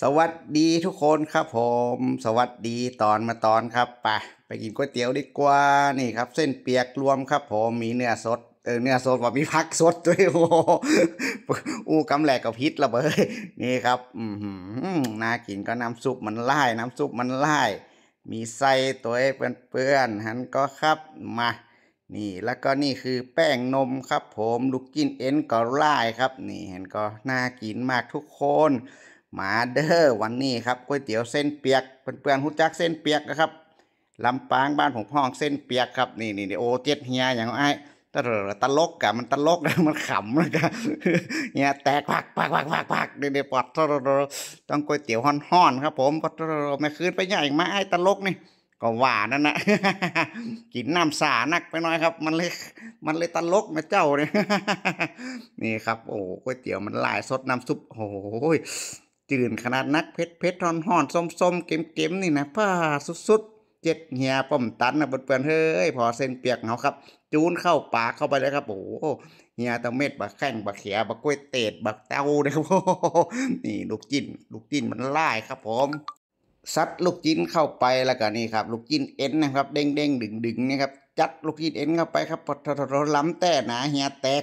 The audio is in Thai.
สวัสดีทุกคนครับ ผม สวัสดีตอนมาตอนครับไปไปกินก๋วยเตี๋ยวดีกว่านี่ครับ เส้นเปียกรวมครับ ผมมีเนื้อสด เออเนื้อสดว่ามีพักสดด้วยโอ้อู้กำแหลกกับพิษระเบยนี่ครับอืมน่ากินก็น้ำซุปมันไล่น้ำซุปมันไล่มีไส้ตัวเปื่อนๆหันก็ครับมา นี่ แล้วก็นี่คือแป้งนมครับ ผมลูกกินเอ็นก็ไล่ครับ นี่เห็นก็น่ากินมากทุกคนมาเด้อวันนี้ครับก๋วยเตี๋ยวเส้นเปียกเปื่อนๆหุ่จักเส้นเปียกนะครับลำปางบ้านผมพ้องเส้นเปียกครับ นี่นี่โอเจ็ดเฮียอย่างไอ้ตลกตลกกะมันตลกมันขำนะกะเนี่ยแตกผักผักผักผักผักเดี๋ยวปอดต้องก๋วยเตี๋ยวห่อนหอนครับ ผมก็ไม่คืนไปใหญ่มาไอ้ตลกนี่ก็หวานนั่นนะกินน้ำสานักไปหน่อยครับ มันเลยมันเลยตลกนะเจ้าเนี่ยนี่ครับ โอ้ก๋วยเตี๋ยวมันลายสดน้ำซุปโอ้ยจืนขนาดนักเพชรเพชรห่อนห่อนส้มส้มเก็มเก็มนี่นะผ้าสุดๆเจ็ดเหียป้อมตันนะเปื่อนเฮ้ยพอเส้นเปียกเราครับ จูนเข้าปากเข้าไปเลยครับโอ้โหเหียตะเม็ดบักแข้งบักเขียบักกล้วยเตดบักเต้าเ่ยอ้โหนี่ลูกจิ้นลูกจิ้นมันไล่ครับผมซัดลูกจิ้นเข้าไปแล้วก็นี่ครับ ลูกจิ้นเอ็นนะครับ เด้งเด้งดึงดึงนะครับจัดลูกจิ้นเอ็นเข้าไปครับพอทล้ำแต่หนาเหียแตก